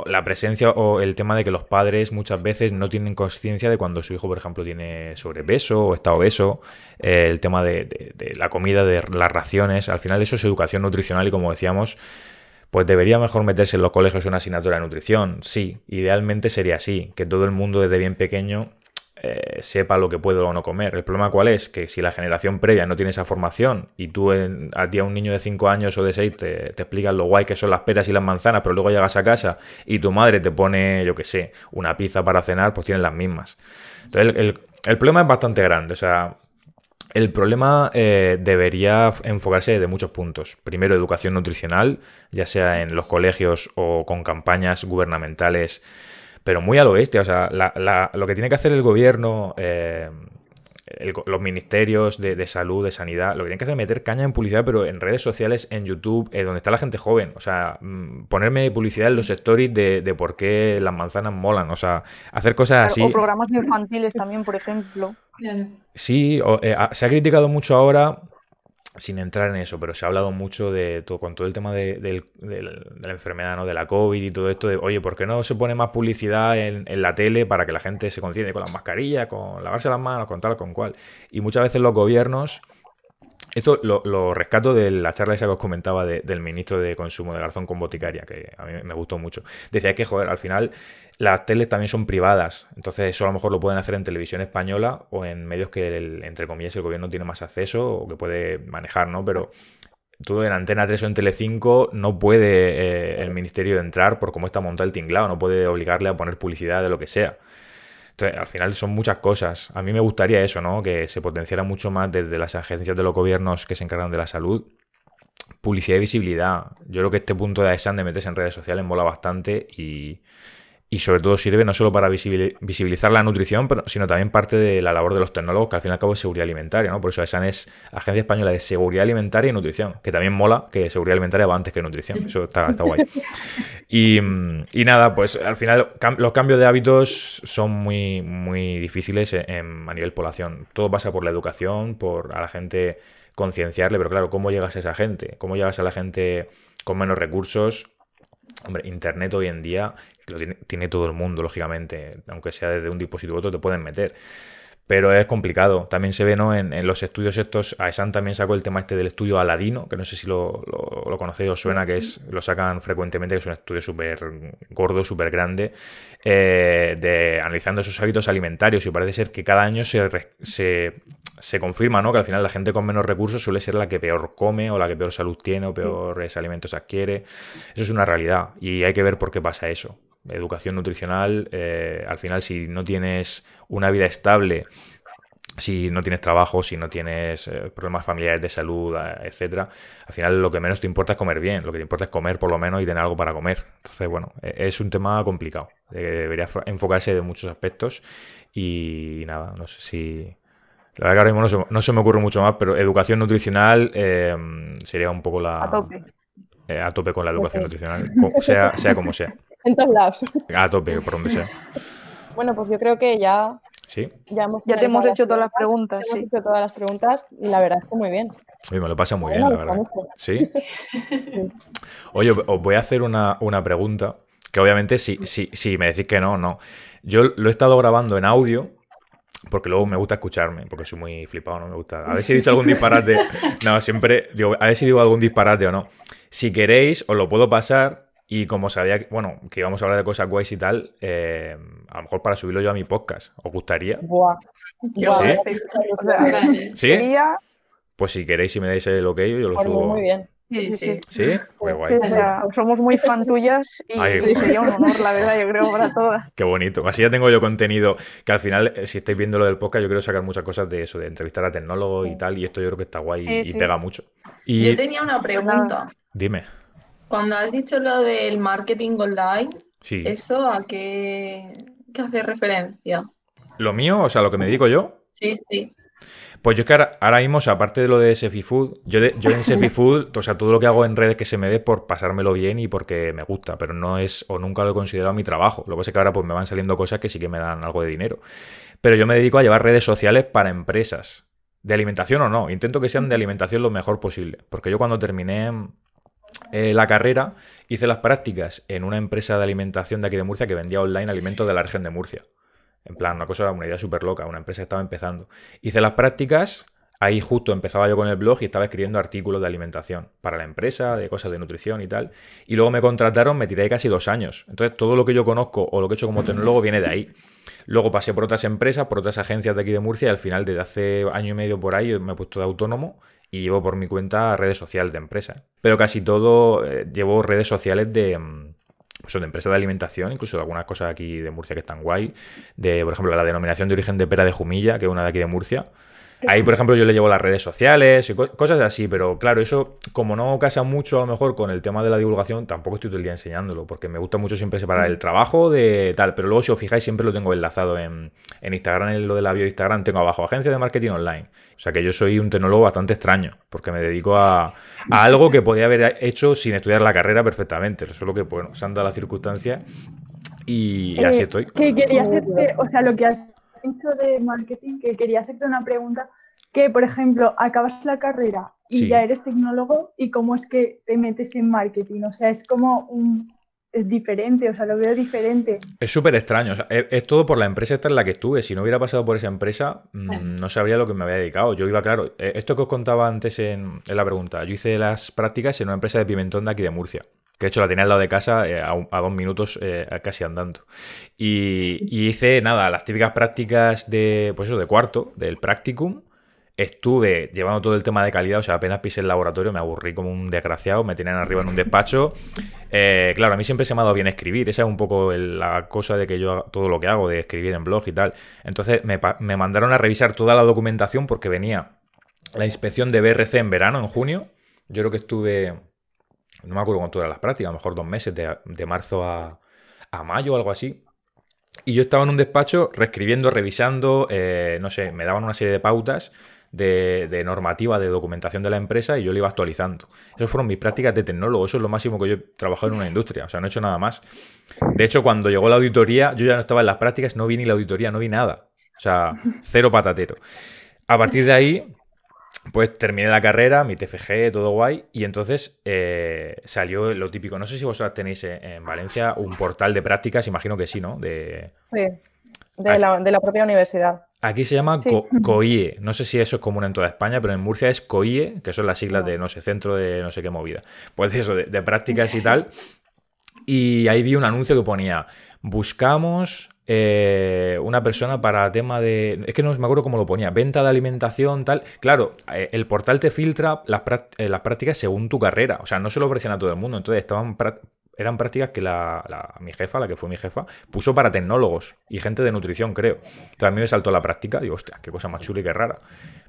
la presencia o el tema de que los padres muchas veces no tienen conciencia de cuando su hijo, por ejemplo, tiene sobrepeso o está obeso, eh, el tema de, de, la comida, de las raciones, al final eso es educación nutricional y como decíamos, pues debería mejor meterse en los colegios una asignatura de nutrición, sí, idealmente sería así, que todo el mundo desde bien pequeño eh, sepa lo que puedo o no comer. El problema cuál es, que si la generación previa no tiene esa formación y tú en, ti un niño de 5 años o de 6 te, explicas explican lo guay que son las peras y las manzanas, pero luego llegas a casa y tu madre te pone, yo qué sé, una pizza para cenar, pues tienen las mismas. Entonces el, problema es bastante grande, o sea, el problema eh, debería enfocarse de muchos puntos. Primero, educación nutricional, ya sea en los colegios o con campañas gubernamentales pero muy al oeste, O sea, lo que tiene que hacer el gobierno, eh, los ministerios de, salud, de sanidad, lo que tienen que hacer es meter caña en publicidad, pero en redes sociales, en YouTube, eh, donde está la gente joven. O sea, mm, ponerme publicidad en los stories de, por qué las manzanas molan. O sea, hacer cosas así. O programas infantiles también, por ejemplo. Sí, eh, ah, se ha criticado mucho ahora sin entrar en eso, pero se ha hablado mucho de todo, con todo el tema de, la enfermedad, ¿no? De la COVID y todo esto, de oye, ¿por qué no se pone más publicidad en, en la tele para que la gente se conciende con las mascarillas, con lavarse las manos, con tal, con cual? Y muchas veces los gobiernos esto lo, rescato de la charla esa que os comentaba del ministro de Consumo de Garzón con Boticaria, que a mí me gustó mucho. Decía que, joder, al final las teles también son privadas, entonces eso a lo mejor lo pueden hacer en televisión española o en medios que, entre comillas, el gobierno tiene más acceso o que puede manejar, ¿no? Pero tú en Antena 3 o en Telecinco no puede eh, el ministerio entrar por cómo está montado el tinglado, no puede obligarle a poner publicidad de lo que sea al final son muchas cosas. A mí me gustaría eso, ¿no? Que se potenciara mucho más desde las agencias de los gobiernos que se encargan de la salud. Publicidad y visibilidad. Yo creo que este punto de AESAN de meterse en redes sociales mola bastante y y sobre todo sirve no solo para visibilizar la nutrición, sino también parte de la labor de los tecnólogos, que al fin y al cabo es seguridad alimentaria, ¿no? Por eso ESAN es Agencia Española de Seguridad Alimentaria y Nutrición, que también mola que seguridad alimentaria va antes que nutrición, eso está, guay. Y, nada, pues al final los cambios de hábitos son muy, muy difíciles e-, a nivel población. Todo pasa por la educación, por a la gente concienciarle, pero claro, ¿cómo llegas a esa gente? ¿Cómo llegas a la gente con menos recursos? Hombre, Internet hoy en día lo tiene, todo el mundo, lógicamente, aunque sea desde un dispositivo u otro, te pueden meter. Pero es complicado. También se ve ¿no? en, los estudios estos. AESAN también sacó el tema este del estudio Aladino, que no sé si lo, conocéis o suena, que es lo sacan frecuentemente, que es un estudio súper gordo, súper grande, eh, de analizando sus hábitos alimentarios. Y parece ser que cada año se, confirma que al final la gente con menos recursos suele ser la que peor come o la que peor salud tiene o peores alimentos adquiere. Eso es una realidad y hay que ver por qué pasa eso educación nutricional, eh, al final si no tienes una vida estable, si no tienes trabajo, si no tienes eh, problemas familiares de salud, eh, etcétera, al final lo que menos te importa es comer bien, lo que te importa es comer por lo menos y tener algo para comer. Entonces, bueno, e, es un tema complicado, debería enfocarse de muchos aspectos y, nada, no sé si... La verdad que ahora mismo no se, me ocurre mucho más, pero educación nutricional em, sería un poco la... A tope. a tope con la educación nutricional, sea, sea como sea. En todos lados. A tope, por donde sea. Bueno, pues yo creo que ya. Sí. Ya, te hemos hecho todas las preguntas. todas las preguntas y la verdad es que muy bien. Oye, me lo pasa muy bien, la verdad. Sí. Oye, os voy a hacer una, pregunta que obviamente si, si, si me decís que no, no. Yo lo he estado grabando en audio porque luego me gusta escucharme, porque soy muy flipado, no me gusta. A ver si he dicho algún disparate. No, siempre digo, a ver si digo algún disparate o no. Si queréis, os lo puedo pasar y como sabía, bueno, que íbamos a hablar de cosas guays y tal, eh, a lo mejor para subirlo yo a mi podcast, ¿os gustaría? Buah. ¿Sí? Pues si queréis, si me dais el ok, yo lo Por pues subo. Muy bien. Sí, sí, sí. ¿Sí? Pues muy guay. somos muy fan tuyas y, sería un honor, la verdad, yo creo, para todas. Qué bonito. Así ya tengo yo contenido que al final, eh, si estáis viendo lo del podcast, yo quiero sacar muchas cosas de eso, de entrevistar a tecnólogos y tal, y esto yo creo que está guay y, pega mucho. Y... Yo tenía una pregunta. Dime. Cuando has dicho lo del marketing online, ¿eso a qué, qué hace referencia? ¿Lo mío? O sea, lo que me dedico yo. Sí, sí. Pues yo es que ahora, mismo, aparte de lo de Sefi Food, yo, en Sefi Food, o sea, todo lo que hago en redes que se me dé por pasármelo bien y porque me gusta, pero no es o nunca lo he considerado mi trabajo. Lo que pasa es que ahora pues me van saliendo cosas que sí que me dan algo de dinero. Pero yo me dedico a llevar redes sociales para empresas. De alimentación o no, intento que sean de alimentación lo mejor posible. Porque yo cuando terminé eh, la carrera, hice las prácticas en una empresa de alimentación de aquí de Murcia que vendía online alimentos de la región de Murcia. En plan, una cosa, una idea súper loca, una empresa que estaba empezando. Hice las prácticas Ahí justo empezaba yo con el blog y estaba escribiendo artículos de alimentación para la empresa, de cosas de nutrición y tal. Y luego me contrataron, me tiré casi dos años. Entonces todo lo que yo conozco o lo que he hecho como tecnólogo viene de ahí. Luego pasé por otras empresas, por otras agencias de aquí de Murcia y al final desde hace año y medio por ahí me he puesto de autónomo y llevo por mi cuenta redes sociales de empresa. Pero casi todo eh, llevo redes sociales de mm, pues de empresas de alimentación, incluso de algunas cosas aquí de Murcia que están guay, de, por ejemplo, la denominación de origen de pera de Jumilla, que es una de aquí de Murcia, Ahí, por ejemplo, yo le llevo las redes sociales y cosas así, pero claro, eso, como no casa mucho a lo mejor con el tema de la divulgación, tampoco estoy todo el día enseñándolo, porque me gusta mucho siempre separar el trabajo de tal, pero luego si os fijáis siempre lo tengo enlazado en, Instagram, en lo de la bio de Instagram, tengo abajo agencia de marketing online. O sea que yo soy un tecnólogo bastante extraño, porque me dedico a, algo que podía haber hecho sin estudiar la carrera perfectamente, solo que, bueno, se han dado las circunstancias y eh, así estoy. Que quería oh, hacerte, o sea, lo que has dicho de marketing que quería hacerte una pregunta que, por ejemplo, acabas la carrera y ya eres tecnólogo y cómo es que te metes en marketing. O sea, es como un... Es diferente, o sea, lo veo diferente. Es súper extraño, o sea, es, todo por la empresa esta en la que estuve. Si no hubiera pasado por esa empresa, mm, no sabría lo que me había dedicado. Yo iba, claro, eh, esto que os contaba antes en, en la pregunta, yo hice las prácticas en una empresa de pimentón de aquí de Murcia. Que de hecho la tenía al lado de casa eh, a, dos minutos eh, casi andando. Y, hice nada, las típicas prácticas de, pues de cuarto, del practicum. Estuve llevando todo el tema de calidad, o sea, apenas pisé el laboratorio, me aburrí como un desgraciado, me tenían arriba en un despacho. Eh, claro, a mí siempre se me ha dado bien escribir, esa es un poco la cosa de que yo todo lo que hago, de escribir en blog y tal. Entonces me, me mandaron a revisar toda la documentación porque venía la inspección de BRC en verano, en junio. Yo creo que estuve no me acuerdo cuánto eran las prácticas, a lo mejor dos meses, de, marzo a, mayo o algo así. Y yo estaba en un despacho reescribiendo, revisando, eh, no sé, me daban una serie de pautas de, de, normativa, de documentación de la empresa y yo le iba actualizando. Esas fueron mis prácticas de tecnólogo, eso es lo máximo que yo he trabajado en una industria, o sea, no he hecho nada más. De hecho, cuando llegó la auditoría, yo ya no estaba en las prácticas, no vi ni la auditoría, no vi nada. O sea, cero patatero. A partir de ahí, pues terminé la carrera, mi TFG, todo guay, y entonces eh, salió lo típico. No sé si vosotras tenéis eh, en Valencia un portal de prácticas, imagino que sí, ¿no? De... Sí, de la, propia universidad. Aquí se llama COIE. No sé si eso es común en toda España, pero en Murcia es COIE, que son las siglas de, no sé, centro de no sé qué movida. Pues eso, de prácticas y tal. Y ahí vi un anuncio que ponía, buscamos eh, una persona para tema de. Es que no me acuerdo cómo lo ponía. Venta de alimentación, tal. Claro, eh, el portal te filtra eh, las, prácticas según tu carrera. O sea, no se lo ofrecen a todo el mundo. Entonces estaban eran prácticas que la, mi jefa, la que fue mi jefa, puso para tecnólogos y gente de nutrición, creo. Entonces a mí me saltó la práctica, digo, hostia, qué cosa más chula y qué rara.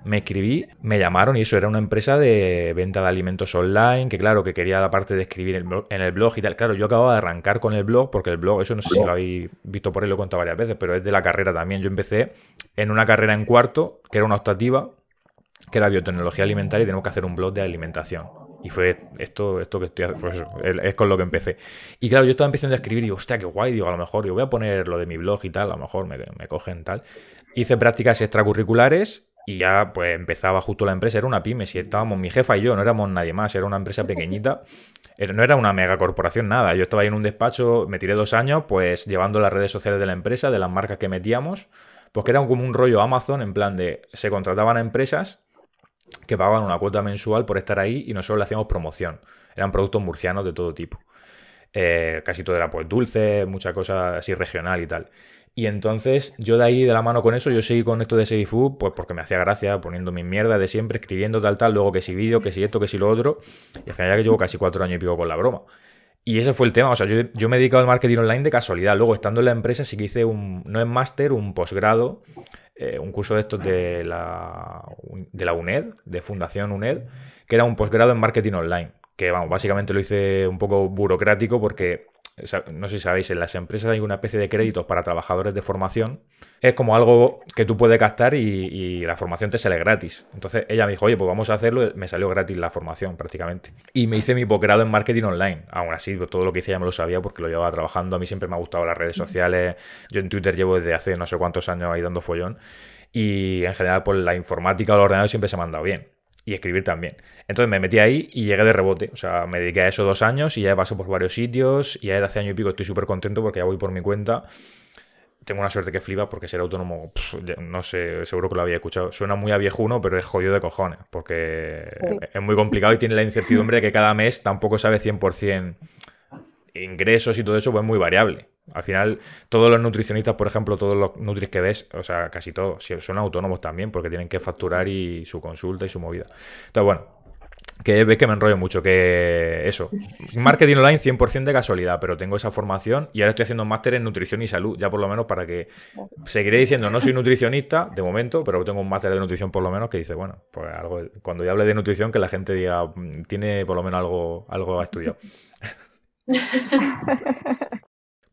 Me escribí, me llamaron y eso era una empresa de venta de alimentos online, que claro, que quería la parte de escribir en el blog y tal. Claro, yo acababa de arrancar con el blog, porque el blog, eso no sé si lo habéis visto por ahí, lo he contado varias veces, pero es de la carrera también. Yo empecé en una carrera en cuarto, que era una optativa, que era biotecnología alimentaria y tengo que hacer un blog de alimentación. Y fue esto, esto que estoy pues es con lo que empecé. Y claro, yo estaba empezando a escribir y digo, hostia, qué guay, digo, a lo mejor, yo voy a poner lo de mi blog y tal, a lo mejor me, me cogen tal. Hice prácticas extracurriculares y ya pues empezaba justo la empresa, era una pyme, si estábamos mi jefa y yo, no éramos nadie más, era una empresa pequeñita, no era una mega corporación, nada, yo estaba ahí en un despacho, me tiré dos años pues llevando las redes sociales de la empresa, de las marcas que metíamos, porque era como un rollo Amazon en plan de se contrataban a empresas que pagaban una cuota mensual por estar ahí y nosotros le hacíamos promoción. Eran productos murcianos de todo tipo. Eh, casi todo era pues dulce, mucha cosa así regional y tal. Y entonces yo de ahí de la mano con eso, yo seguí con esto de Seifu, pues porque me hacía gracia, poniendo mi mierda de siempre, escribiendo tal, tal, luego que si vídeo, que si esto, que si lo otro. Y al final ya que llevo casi cuatro años y pico con la broma. Y ese fue el tema. O sea, yo, yo, me he dedicado al marketing online de casualidad. Luego, estando en la empresa, sí que hice un, no es máster, un posgrado, eh, un curso de estos de la, de la UNED, de Fundación UNED, que era un posgrado en marketing online. Que, vamos, básicamente lo hice un poco burocrático porque no sé si sabéis, en las empresas hay una especie de créditos para trabajadores de formación. Es como algo que tú puedes gastar y, la formación te sale gratis. Entonces ella me dijo, oye, pues vamos a hacerlo. Me salió gratis la formación prácticamente. Y me hice mi posgrado en marketing online. Aún así, todo lo que hice ya me lo sabía porque lo llevaba trabajando. A mí siempre me ha gustado las redes mm. sociales. Yo en Twitter llevo desde hace no sé cuántos años ahí dando follón. Y en general, por pues la informática o los ordenadores siempre se me han dado bien y escribir también. Entonces me metí ahí y llegué de rebote. O sea, me dediqué a eso dos años y ya he pasado por varios sitios y ya desde hace año y pico estoy súper contento porque ya voy por mi cuenta. Tengo una suerte que flipa porque ser autónomo, no sé, seguro que lo había escuchado. Suena muy a viejuno, pero es jodido de cojones porque es muy complicado y tiene la incertidumbre de que cada mes tampoco sabe 100% ingresos y todo eso, pues es muy variable. Al final, todos los nutricionistas, por ejemplo, todos los nutris que ves, o sea, casi todos, son autónomos también, porque tienen que facturar y su consulta y su movida. Entonces, bueno, que ves que me enrollo mucho, que eso. Marketing online 100% de casualidad, pero tengo esa formación y ahora estoy haciendo un máster en nutrición y salud, ya por lo menos para que seguiré diciendo, no soy nutricionista de momento, pero tengo un máster de nutrición por lo menos que dice, bueno, pues algo, cuando ya hable de nutrición que la gente diga, mm, tiene por lo menos algo, algo a estudiar.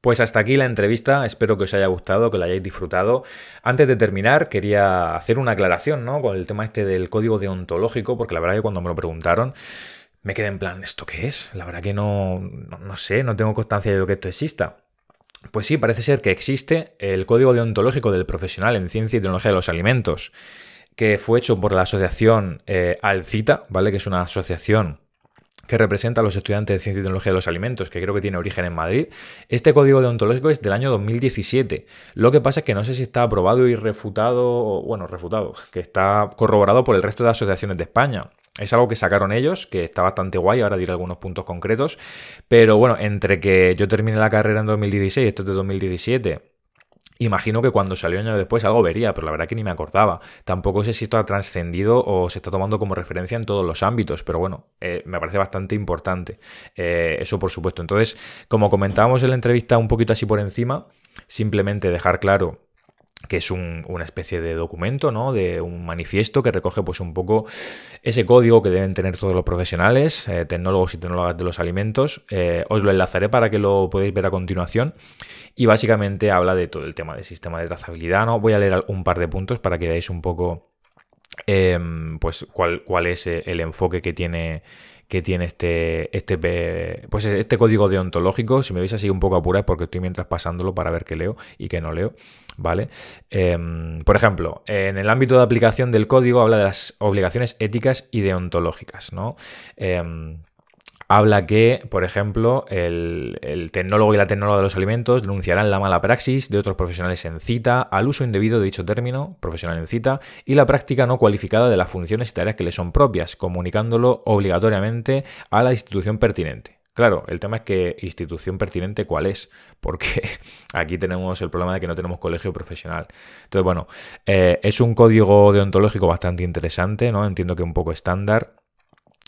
Pues hasta aquí la entrevista, espero que os haya gustado, que la hayáis disfrutado. Antes de terminar, quería hacer una aclaración, ¿no? Con el tema este del código deontológico, porque la verdad que cuando me lo preguntaron, me quedé en plan, ¿esto qué es? La verdad que no, no, sé, no tengo constancia de que esto exista. Pues sí, parece ser que existe el código deontológico del profesional en ciencia y tecnología de los alimentos, que fue hecho por la asociación eh, Alcita, ¿vale? Que es una asociación que representa a los estudiantes de Ciencia y Tecnología de los Alimentos, que creo que tiene origen en Madrid. Este código deontológico es del año 2017. Lo que pasa es que no sé si está aprobado y refutado, bueno, refutado, que está corroborado por el resto de asociaciones de España. Es algo que sacaron ellos, que está bastante guay, ahora diré algunos puntos concretos, pero bueno, entre que yo terminé la carrera en 2016 y esto es de 2017 Imagino que cuando salió año después algo vería, pero la verdad que ni me acordaba. Tampoco sé si esto ha trascendido o se está tomando como referencia en todos los ámbitos, pero bueno, eh, me parece bastante importante. Eh, eso por supuesto. Entonces, como comentábamos en la entrevista un poquito así por encima, simplemente dejar claro que es una especie de documento, ¿no? De un manifiesto que recoge pues un poco ese código que deben tener todos los profesionales, eh, tecnólogos y tecnólogas de los alimentos. Eh, os lo enlazaré para que lo podáis ver a continuación. Y básicamente habla de todo el tema del sistema de trazabilidad, ¿no? Voy a leer un par de puntos para que veáis un poco em, pues cuál, es eh, el enfoque que tiene que tiene este, este, pues este código deontológico. Si me veis así un poco apurado es porque estoy mientras pasándolo para ver qué leo y qué no leo. ¿vale? Em, por ejemplo, en el ámbito de aplicación del código habla de las obligaciones éticas y deontológicas, ¿no? Em, habla que, por ejemplo, el, el, tecnólogo y la tecnóloga de los alimentos denunciarán la mala praxis de otros profesionales en cita, al uso indebido de dicho término, profesional en cita, y la práctica no cualificada de las funciones y tareas que le son propias, comunicándolo obligatoriamente a la institución pertinente. Claro, el tema es que institución pertinente cuál es, porque aquí tenemos el problema de que no tenemos colegio profesional. Entonces, bueno, eh, es un código deontológico bastante interesante, ¿no? Entiendo que un poco estándar.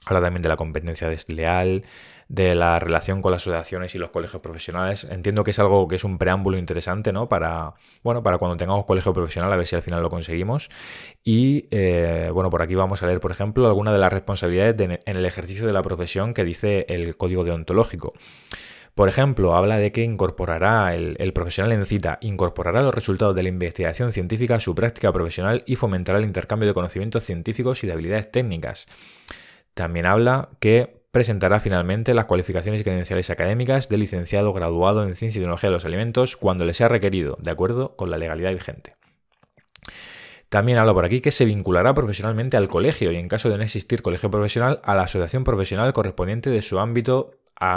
Habla también de la competencia desleal, de la relación con las asociaciones y los colegios profesionales. Entiendo que es algo que es un preámbulo interesante, ¿no? Para, bueno, para cuando tengamos colegio profesional, a ver si al final lo conseguimos. Y, eh, bueno, por aquí vamos a leer, por ejemplo, algunas de las responsabilidades en el ejercicio de la profesión que dice el código deontológico. Por ejemplo, habla de que incorporará el, el, profesional en cita, incorporará los resultados de la investigación científica a su práctica profesional y fomentará el intercambio de conocimientos científicos y de habilidades técnicas. También habla que presentará finalmente las cualificaciones y credenciales académicas de licenciado graduado en Ciencia y Tecnología de los Alimentos cuando le sea requerido, de acuerdo con la legalidad vigente. También habla por aquí que se vinculará profesionalmente al colegio y en caso de no existir colegio profesional a la asociación profesional correspondiente de su ámbito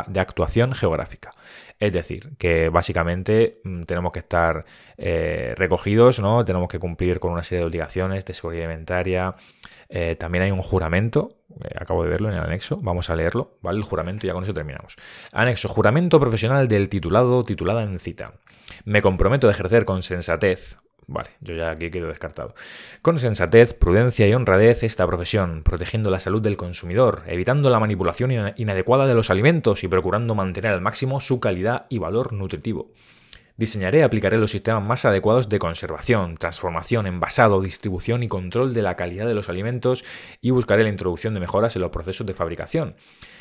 de actuación geográfica. Es decir, que básicamente mm, tenemos que estar eh, recogidos, ¿no? Tenemos que cumplir con una serie de obligaciones de seguridad alimentaria. Eh, también hay un juramento, eh, acabo de verlo en el anexo, vamos a leerlo, ¿vale? El juramento, y ya con eso terminamos. Anexo, juramento profesional del titulado, titulada en cita. Me comprometo a ejercer con sensatez, Vale, yo ya aquí quedo descartado. Con sensatez, prudencia y honradez esta profesión, protegiendo la salud del consumidor, evitando la manipulación inadecuada de los alimentos y procurando mantener al máximo su calidad y valor nutritivo. Diseñaré y aplicaré los sistemas más adecuados de conservación, transformación, envasado, distribución y control de la calidad de los alimentos y buscaré la introducción de mejoras en los procesos de fabricación.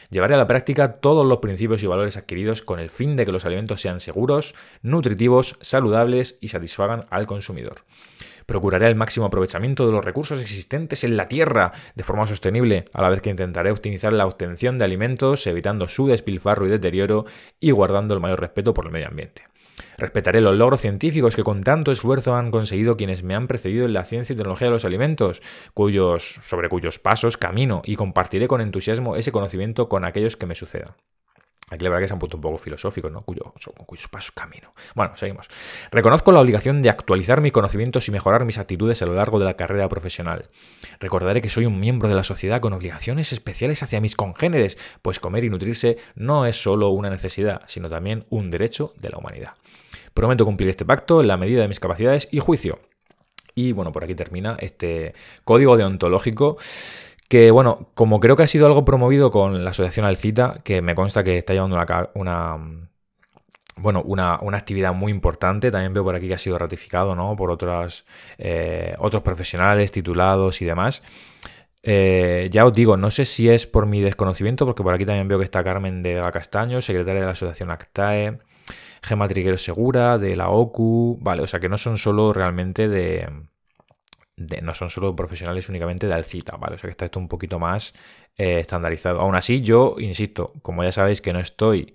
Llevaré a la práctica todos los principios y valores adquiridos con el fin de que los alimentos sean seguros, nutritivos, saludables y satisfagan al consumidor. Procuraré el máximo aprovechamiento de los recursos existentes en la tierra de forma sostenible, a la vez que intentaré optimizar la obtención de alimentos, evitando su despilfarro y deterioro y guardando el mayor respeto por el medio ambiente. Respetaré los logros científicos que con tanto esfuerzo han conseguido quienes me han precedido en la ciencia y tecnología de los alimentos, sobre cuyos pasos camino y compartiré con entusiasmo ese conocimiento con aquellos que me sucedan. Aquí la verdad que es un punto un poco filosófico, ¿no? Cuyo, cuyo paso camino. Bueno, seguimos. Reconozco la obligación de actualizar mis conocimientos y mejorar mis actitudes a lo largo de la carrera profesional. Recordaré que soy un miembro de la sociedad con obligaciones especiales hacia mis congéneres, pues comer y nutrirse no es solo una necesidad, sino también un derecho de la humanidad. Prometo cumplir este pacto en la medida de mis capacidades y juicio. Y bueno, por aquí termina este código deontológico que bueno, como creo que ha sido algo promovido con la Asociación Alcita, que me consta que está llevando una, mm, bueno, una, actividad muy importante. También veo por aquí que ha sido ratificado, ¿no? Por otras, eh, otros profesionales, titulados y demás. Eh, ya os digo, no sé si es por mi desconocimiento, porque por aquí también veo que está Carmen de la Castaño, secretaria de la Asociación Actae, Gema Triguero Segura, de la OCU. Vale, o sea que no son solo realmente de no son solo profesionales únicamente de alcita, ¿vale? O sea que está esto un poquito más eh, estandarizado. Aún así, yo insisto, como ya sabéis que no estoy,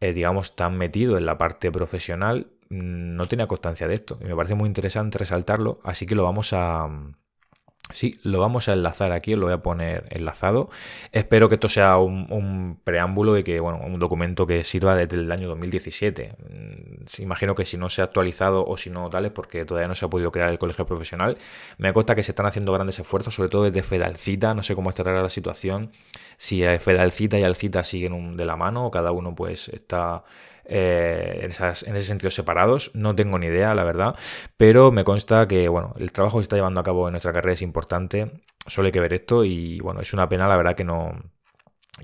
eh, digamos, tan metido en la parte profesional, mm, no tenía constancia de esto. Y me parece muy interesante resaltarlo, así que lo vamos a, Sí, lo vamos a enlazar aquí, lo voy a poner enlazado. Espero que esto sea un, preámbulo y que, bueno, un documento que sirva desde el año 2017. Mm, imagino que si no se ha actualizado o si no, es porque todavía no se ha podido crear el colegio profesional. Me consta que se están haciendo grandes esfuerzos, sobre todo desde Fedalcita. No sé cómo estará la situación, si Fedalcita y Alcita siguen de la mano o cada uno pues está eh, en, esas, en, ese sentido separados. No tengo ni idea, la verdad, pero me consta que bueno, el trabajo que se está llevando a cabo en nuestra carrera es importante, solo hay que ver esto y bueno, es una pena, la verdad, que no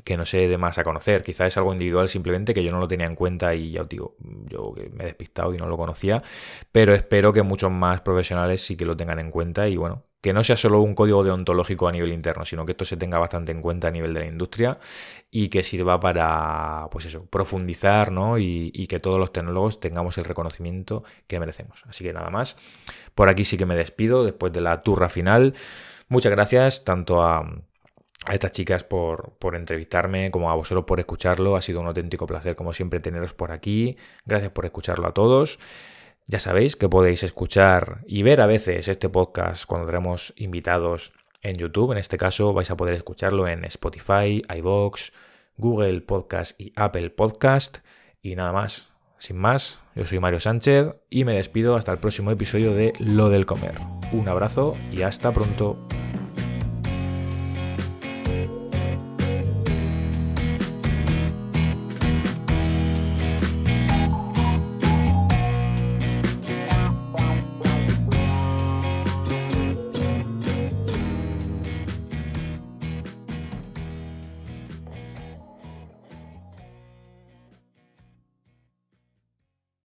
que no sé de más a conocer. quizá es algo individual simplemente que yo no lo tenía en cuenta y ya os digo, yo me he despistado y no lo conocía, pero espero que muchos más profesionales sí que lo tengan en cuenta y bueno, que no sea solo un código deontológico a nivel interno, sino que esto se tenga bastante en cuenta a nivel de la industria y que sirva para, pues eso, profundizar, ¿no? Y, que todos los tecnólogos tengamos el reconocimiento que merecemos. Así que nada más, por aquí sí que me despido después de la turra final. Muchas gracias tanto a estas chicas por, por, entrevistarme, como a vosotros por escucharlo. Ha sido un auténtico placer, como siempre, teneros por aquí. Gracias por escucharlo a todos. Ya sabéis que podéis escuchar y ver a veces este podcast cuando tenemos invitados en YouTube. En este caso vais a poder escucharlo en Spotify, iVoox, Google Podcast y Apple Podcast. Y nada más, sin más, yo soy Mario Sánchez y me despido hasta el próximo episodio de Lo del Comer. Un abrazo y hasta pronto.